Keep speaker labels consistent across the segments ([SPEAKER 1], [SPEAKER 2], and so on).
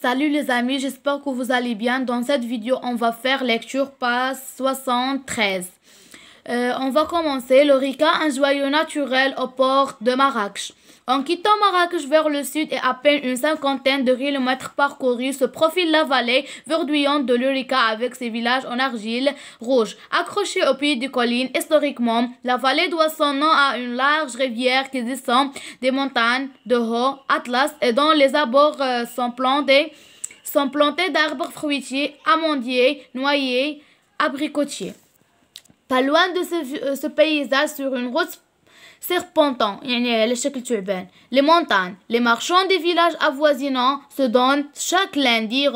[SPEAKER 1] Salut les amis, j'espère que vous allez bien. Dans cette vidéo, on va faire lecture page 73. Euh, on va commencer. l'Orika, un joyau naturel au port de Marrakech. En quittant Marrakech vers le sud et à peine une cinquantaine de kilomètres parcourus, se profile la vallée verdoyante de l'Eureka avec ses villages en argile rouge. Accrochée au pied des collines, historiquement, la vallée doit son nom à une large rivière qui descend des montagnes de haut Atlas et dont les abords euh, sont plantés sont plantés d'arbres fruitiers, amandiers, noyers, abricotiers loin de euh, ce, paysage sur une route serpentant, ben. les montagnes. Les marchands des villages avoisinants se donnent chaque lundi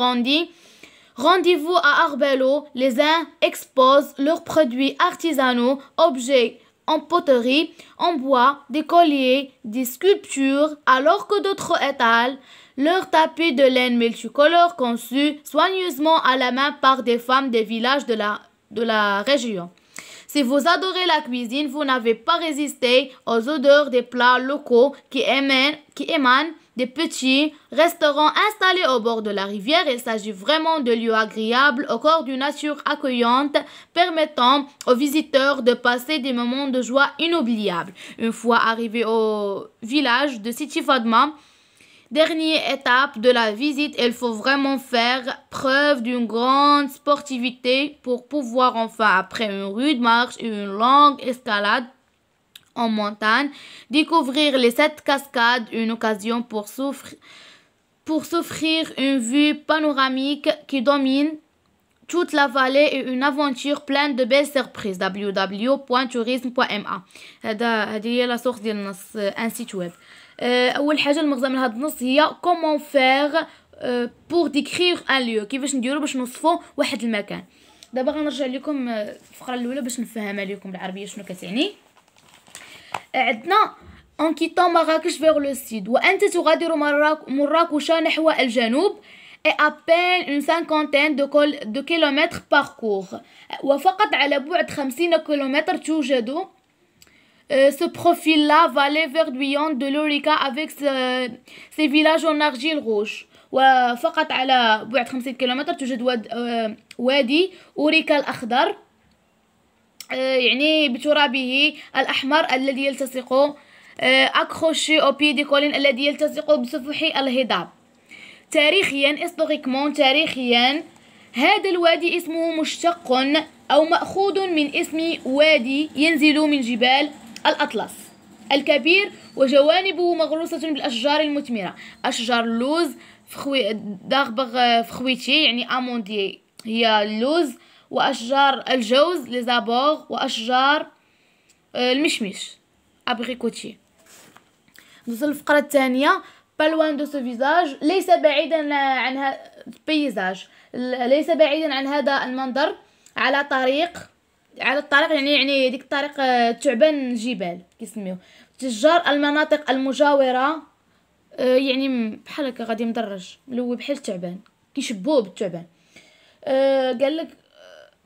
[SPEAKER 1] rendez-vous à Arbello, Les uns exposent leurs produits artisanaux, objets en poterie, en bois, des colliers, des sculptures, alors que d'autres étalent leurs tapis de laine multicolore conçus soigneusement à la main par des femmes des villages de de la région. Si vous adorez la cuisine, vous n'avez pas résisté aux odeurs des plats locaux qui émanent, des petits restaurants installés au bord de la rivière. Il s'agit vraiment de lieux agréables au corps d'une nature accueillante permettant aux visiteurs de passer des moments de joie inoubliables. Une fois arrivé au village de Siti Dernière étape de la visite, il faut vraiment faire preuve d'une grande sportivité pour pouvoir enfin, après une rude marche et une longue escalade en montagne, découvrir les sept cascades, une occasion pour souffrir pour une vue panoramique qui domine toute la vallée et une aventure pleine de belles surprises. www.tourisme.ma c'est la source de euh, web. Euh, اول حاجه المغزى من هذا النص هي كومون فيغ بور ديكريغ ان ليو كيفاش نديرو باش نوصفو واحد المكان دابا غنرجع لكم آه، الفقره الاولى باش نفهمها لكم بالعربيه شنو كتعني عندنا ان كيتون مراكش فيغ لو سيد وانت تغادر مراكش نحو الجنوب اي ابين اون سانكونتين دو كول دو كيلومتر باركور وفقط على بعد خمسين كيلومتر توجد euh, ce profil-là va aller Duyon de l'Orica avec ce, ces villages en argile rouge. وفقط على بعد 50 كيلومتر توجد واد وادي أوريكا الأخضر يعني بترابه الأحمر الذي يلتصق أكخوشي أو بيدي كولين الذي يلتصق بسفح الهضاب تاريخيا استوريكمون تاريخيا هذا الوادي اسمه مشتق أو مأخوذ من اسم وادي ينزل من جبال الأطلس الكبير وجوانبه مغروسة بالأشجار المثمرة أشجار اللوز فخوي داغبغ فخويتي يعني أموندي هي اللوز وأشجار الجوز لزابوغ وأشجار آه، المشمش أبريكوتي نوصل الفقرة الثانية بالوان دو سو فيزاج ليس بعيدا عن ها... بيزاج ليس بعيدا عن هذا المنظر على طريق على الطريق يعني يعني ديك الطريق آه، تعبان الجبال كيسميوه تجار المناطق المجاوره آه، يعني بحال هكا غادي مدرج ملوي بحال تعبان كيشبوه بالتعبان آه، قال لك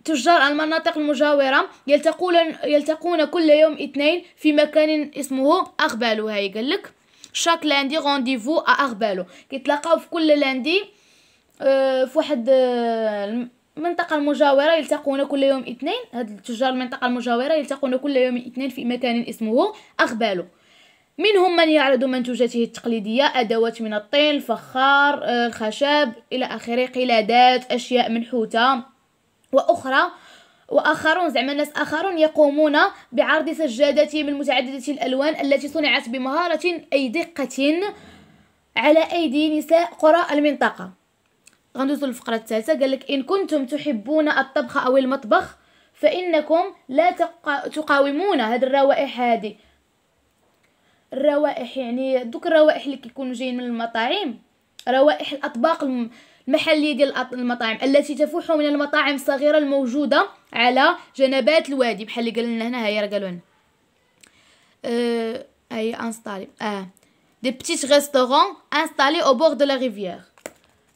[SPEAKER 1] تجار المناطق المجاورة يلتقون يلتقون كل يوم اثنين في مكان اسمه أغبالو هاي قال لك شاك لاندي رونديفو أغبالو كيتلاقاو في كل لاندي في واحد المنطقة المجاورة يلتقون كل يوم اثنين هاد تجار المنطقة المجاورة يلتقون كل يوم اثنين في مكان اسمه أغبالو منهم من يعرض منتوجاته التقليدية أدوات من الطين الفخار آه، الخشب إلى آخره قلادات أشياء منحوتة وأخرى واخرون زعما ناس اخرون يقومون بعرض سجاداتهم المتعدده الالوان التي صنعت بمهاره اي دقه على ايدي نساء قراء المنطقه غندوزو للفقره الثالثه قال لك ان كنتم تحبون الطبخ او المطبخ فانكم لا تقا... تقاومون هاد الروائح هذه الروائح يعني دوك الروائح اللي كيكونوا جايين من المطاعم روائح الاطباق المحليه ديال المطاعم التي تفوح من المطاعم الصغيره الموجوده على جنبات الوادي بحال اللي قال لنا هنا هي قالوا لنا اي انستالي اه دي بتيت ريستورون انستالي او بور دو لا ريفيير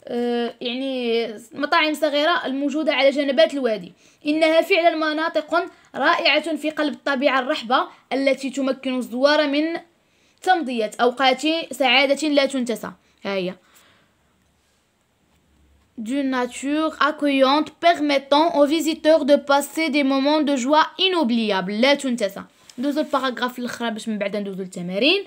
[SPEAKER 1] آه، يعني مطاعم صغيرة الموجودة على جنبات الوادي إنها فعلا مناطق رائعة في قلب الطبيعة الرحبة التي تمكن الزوار من تمضية أوقات سعادة لا تنتسى هيا d'une nature accueillante permettant aux visiteurs de passer des moments de joie inoubliables Là, tu ne sais pas. لا تنتسى ندوزو الباراغراف الاخر باش من بعد ندوزو للتمارين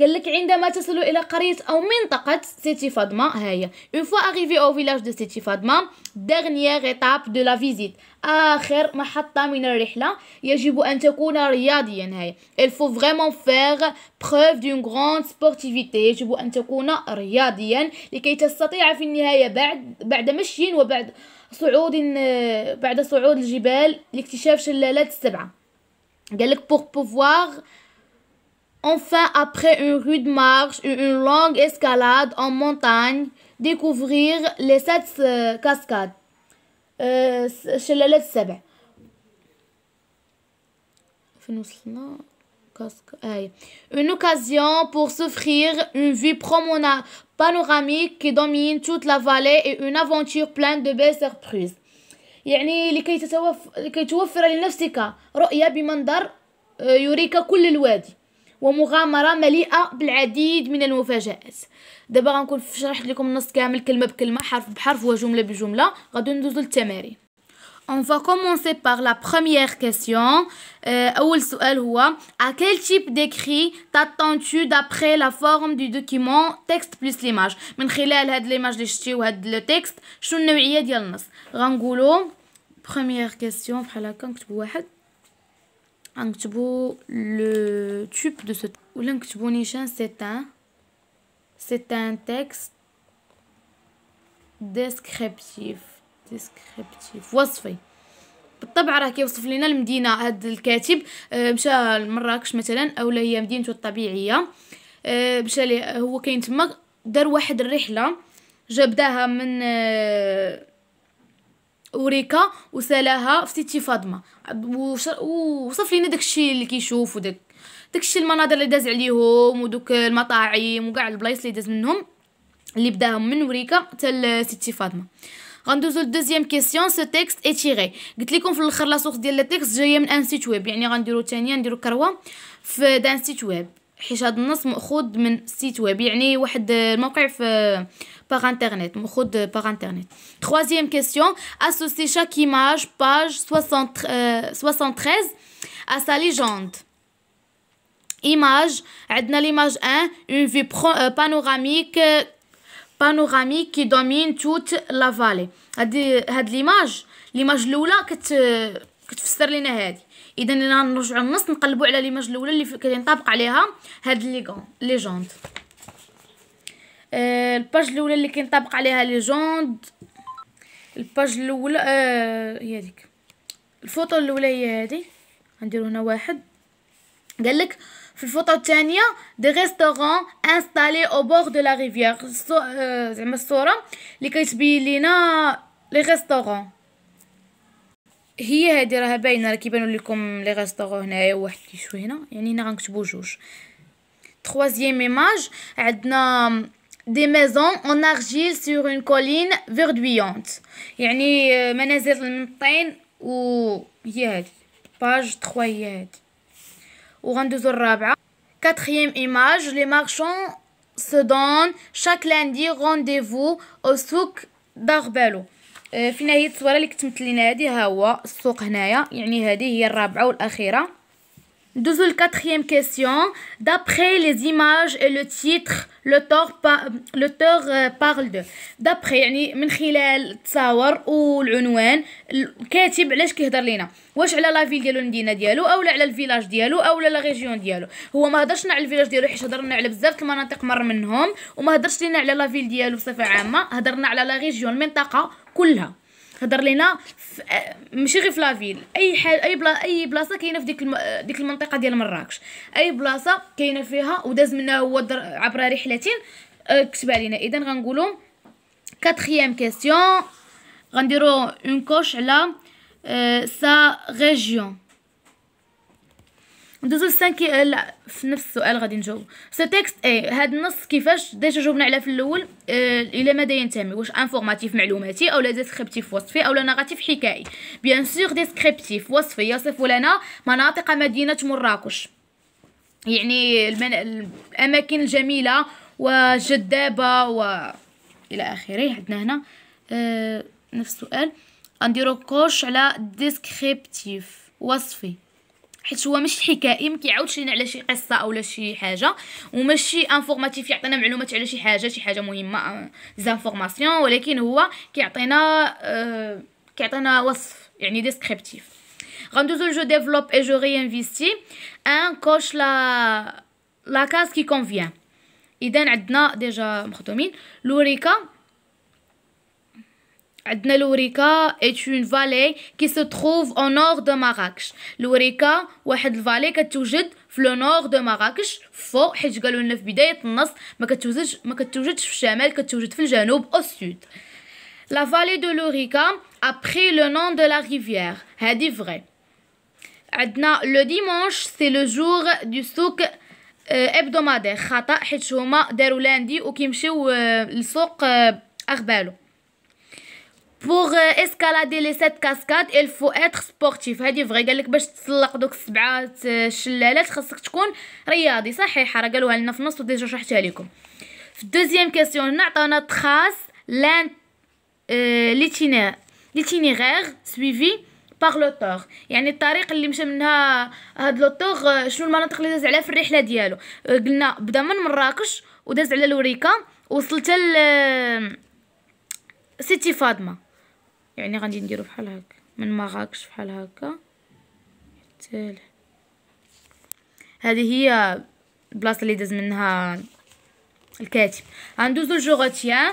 [SPEAKER 1] قال لك عندما تصل الى قريه او منطقه سيتي فاطمه ها هي اون فوا اريفي او فيلاج دو سيتي فاطمه ديرنيير ايتاب دو لا فيزيت اخر محطه من الرحله يجب ان تكون رياضيا ها هي il faut vraiment faire preuve d'une grande sportivité يجب ان تكون رياضيا لكي تستطيع في النهايه بعد بعد مشي وبعد صعود بعد صعود الجبال لاكتشاف شلالات السبعه قال لك pour pouvoir enfin après une rude marche et une longue escalade en montagne, découvrir les sept euh, cascades. Euh, une occasion pour s'offrir une vue panoramique qui domine toute la vallée et une aventure pleine de belles surprises يعني ومغامرة مليئة بالعديد من المفاجآت دابا غنكون شرحت لكم النص كامل كلمة بكلمة حرف بحرف وجملة بجملة غادي ندوزو للتمارين On va commencer par la première question. Euh, à quel type d'écrit t'attends-tu d'après la forme du document texte plus l'image من خلال هاد l'image اللي شفتي وهاد لو تكست شنو النوعيه ديال النص première question بحال هكا نكتبوا واحد غنكتبو لو تيب دو سو ولا نكتبو نيشان سي سيتان سي تيكست ديسكريبتيف ديسكريبتيف وصفي بالطبع راه كيوصف لينا المدينه هاد الكاتب آه، مشى لمراكش مثلا اولا هي مدينته الطبيعيه آه، مشى هو كاين تما دار واحد الرحله جبداها من آه، اوريكا وسالاها في ستي فاطمه ووصف لينا داكشي اللي كيشوف وداك داكشي المناظر اللي داز عليهم ودوك المطاعم وكاع البلايص اللي داز منهم اللي بداهم من اوريكا حتى لستي فاطمه غندوزو للدوزيام كيسيون سو تيكست تيغي قلت لكم في الاخر لا سورس ديال تيكست جايه من ان سيت ويب يعني غنديرو ثانيه نديرو كروه في دان سيت ويب حيت هذا النص ماخوذ من سيت ويب يعني واحد الموقع آه، في باغ آه، انترنيت ماخوذ باغ انترنيت ثالثيام كيسيون اسوسي شاك ايماج باج 60 73 ا سا ليجوند ايماج عندنا ليماج 1 اون في بانوراميك بانوراميك كي دومين توت لا فالي هاد هاد ليماج ليماج الاولى كت كتفسر لينا هادي اذا انا نرجعوا النص نقلبوا على ليماج الاولى اللي كينطبق عليها هاد لي غون لي جوند آه، الباج الاولى اللي كينطبق عليها لي جوند الباج الاولى آه، هي هذيك الفوطه الاولى هي هذه غنديروا هنا واحد قال لك في الفوطه الثانيه دي ريستوران انستالي او بور دو لا ريفيير زعما الصوره اللي كتبين لينا لي ريستوران هي هادي راه باينه راه كيبانوا لكم لي غيستورو هنايا واحد شوي هنا يعني هنا غنكتبوا جوج troisième image عندنا des maisons en argile sur une colline verdoyante يعني منازل المطين و هي هادي باج 3 هي هادي وغندوزو الرابعه quatrième image les marchands se donnent chaque lundi rendez-vous au souk d'Arbelo آه، في هي التصويره اللي كتمت لينا هذه ها هو السوق هنايا يعني هذه هي الرابعه والاخيره ندوزو لكاتريام كيسيون دابخي لي زيماج لو تيتر با لوتور بارل دو دابخي يعني من خلال التصاور والعنوان الكاتب علاش كيهضر لينا واش على لا فيل ديالو المدينه ديالو اولا على الفيلاج ديالو اولا لا ريجيون ديالو هو ما هضرش على الفيلاج ديالو حيت هضرنا على بزاف المناطق مر منهم وما هضرش لينا على لا فيل ديالو بصفه عامه هضرنا على لا ريجيون المنطقه كلها هضر لينا آه، ماشي غير فلافيل اي حال اي بلا اي بلاصه كاينه في ديك الم... ديك المنطقه ديال مراكش اي بلاصه كاينه فيها وداز منا هو در... عبر رحلتين آه، كتب علينا اذا غنقولوا كاتريام كاستيون غنديرو اون كوش على سا آه، ريجيون ندوزو للسانكي لا في نفس السؤال غادي نجاوب سو تيكست اي هاد النص كيفاش ديجا جاوبنا عليه في الاول اه الى ماذا ينتمي واش انفورماتيف معلوماتي اولا ديسكريبتيف وصفي اولا نغاتيف حكائي بيان سور ديسكريبتيف وصفي يصف لنا مناطق مدينه مراكش يعني المن... الاماكن الجميله والجذابه و الى اخره عندنا هنا اه نفس السؤال نديرو كوش على ديسكريبتيف وصفي حيت هو ماشي حكائي ما كيعاودش لينا على شي قصه اولا شي حاجه وماشي انفورماتيف يعطينا معلومات على شي حاجه شي حاجه مهمه آه، زانفورماسيون ولكن هو كيعطينا أه كيعطينا وصف يعني ديسكريبتيف غندوزو جو ديفلوب اي جو رينفيستي ان كوش لا لا كاس كي كونفيان اذا عندنا ديجا مخدومين لوريكا Adna Lourika est une vallée qui se trouve au nord de Marrakech. Lourika est une vallée qui se trouve au nord de Marrakech. Faux, حيت قالوا لنا في بدايه النص ما كتوجدش ما كتوجدش في الشمال كتوجد في الجنوب او sud. La vallée de Lourika a pris le nom de la rivière. C'est vrai. le dimanche, c'est le jour du souk hebdomadaire. Khata حيت هما داروا لاندي وكيمشيو للسوق اخبالو. بوغ اسكالادي لي سيت كاسكاد il faut être sportif هادي فري قالك باش تسلق دوك السبعه الشلالات خاصك تكون رياضي صحيحه راه قالوها لنا في النص وديجا شرحتها لكم في الدوزيام كاسيون هنا عطاونا تخاس لان آه، ليتينير ليتينيغير سويفي باغ لوتور يعني الطريق اللي مشى منها هاد لوتور آه، شنو المناطق اللي داز عليها في الرحله ديالو آه، قلنا بدا من مراكش وداز على لوريكا وصلت ل سيتي فاطمه يعني غادي نديرو بحال هكا من مراكش بحال هكا حتى هذه هي البلاصه اللي داز منها الكاتب غندوزو الجغوتيان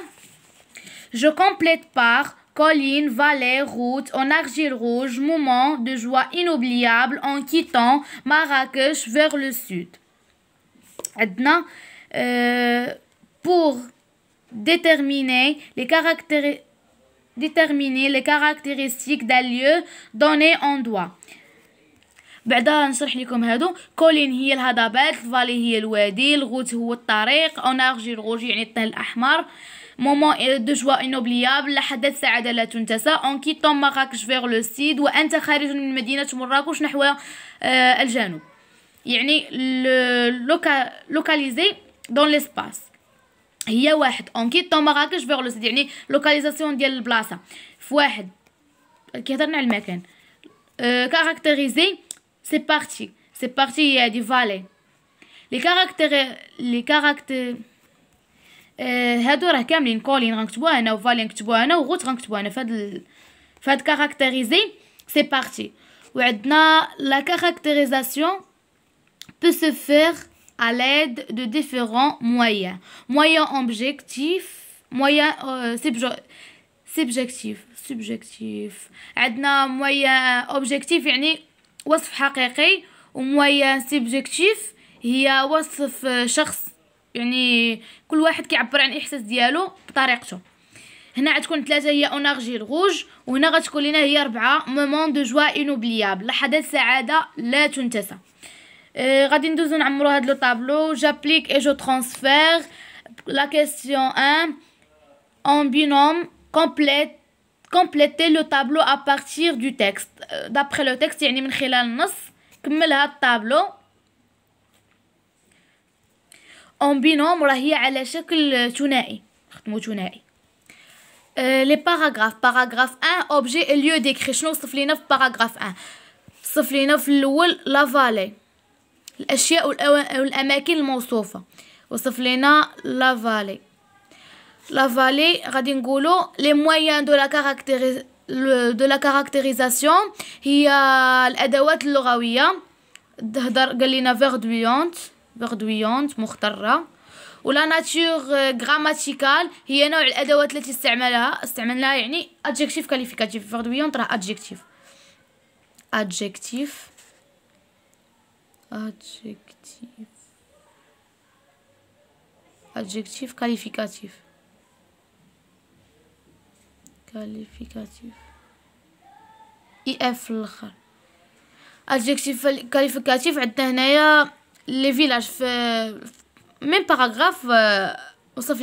[SPEAKER 1] Je complète par Colline, vallées, route en argile rouge, moment de joie inoubliable en quittant Marrakech vers le sud. Maintenant, euh, pour déterminer les caractéristiques ديتيرميني لي كاركتيرستيك d'un ليو دوني اون doigt بعدا نشرح لكم هادو كولين هي الهضبات الفالي هي الوادي الغوت هو الطريق اونارجي الغوج يعني الطين الاحمر مومون إيه، دو جوا انوبليابل لحظات سعادة لا تنتسى اون كيتون مراكش فيغ لو سيد وانت خارج من مدينة مراكش نحو آه، الجنوب يعني لوكاليزي دون لسباس هي واحد اونكيتون مراكش فيغلوس يعني لوكاليزاسيون ديال البلاصه في واحد كيهضرنا على المكان كاركتيريزي سي بارتي سي بارتي هي هادي فالي لي كاركتير لي كاركتير هادو راه كاملين كولين غنكتبوها هنا وفالي نكتبوها هنا وغوت غنكتبوها هنا فهاد ال... فهاد كاركتيريزي سي بارتي وعندنا لا كاركتيريزاسيون بو se faire à l'aide de différents moyens. Moyen objectif, moyen euh, subjectif, Subjectif. عندنا moyen objectif يعني وصف حقيقي وموين سبجكتيف هي وصف شخص يعني كل واحد كيعبر عن الاحساس ديالو بطريقته هنا غتكون ثلاثة هي اونارجي الغوج وهنا غتكون لنا هي ربعة مومون دو جوا انوبليابل لحظات سعادة لا تنتسى Euh, tableau, J'applique et je transfère la question 1. En binôme, complétez le tableau à partir du texte. Euh, d'après le texte, il y a un tableau. En binôme, le euh, Les paragraphes. Paragraphe 1. Objet et lieu des Khishnos. Paragraphe 1. Paragraphe 1. Paragraphe 1. Paragraphe 1. Paragraphe Paragraphe 1. Paragraphe 1. الأشياء والأماكن الموصوفة وصف لنا لا فالي لا فالي غادي نقولوا لي مويان دو لا كاركتيريز دو لا كاركتيريزاسيون هي الادوات اللغويه تهضر قال لنا فيردويونت فيردويونت مخضره ولا ناتور غراماتيكال هي نوع الادوات التي استعملها استعملناها يعني ادجكتيف كاليفيكاتيف فيردويونت راه ادجكتيف ادجكتيف Adjectif. Adjectif qualificatif. Qualificatif. IF Adjectif qualificatif, les villages. Même paragraphe, on le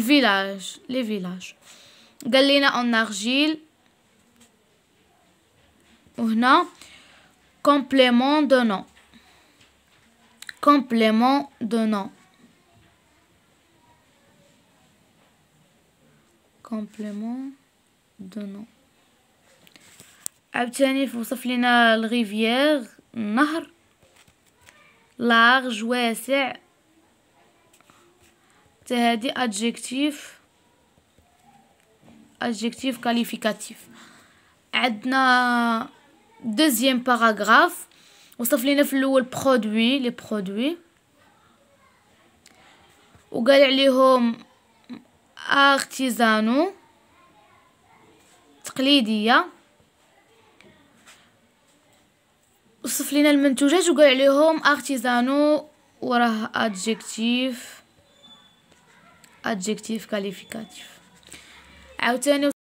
[SPEAKER 1] village, les villages. Les Galina en argile. Ou non. Complément de nom complément de nom. Complément de nom. Abtiani, vous la rivière, nahr, large, ouest, c'est adjectif, adjectif qualificatif. Adna, deuxième paragraphe, وصف لينا في الاول برودوي لي برودوي وقال عليهم ارتيزانو تقليديه وصف لينا المنتوجات وقال عليهم ارتيزانو وراه ادجكتيف ادجكتيف كاليفيكاتيف عاوتاني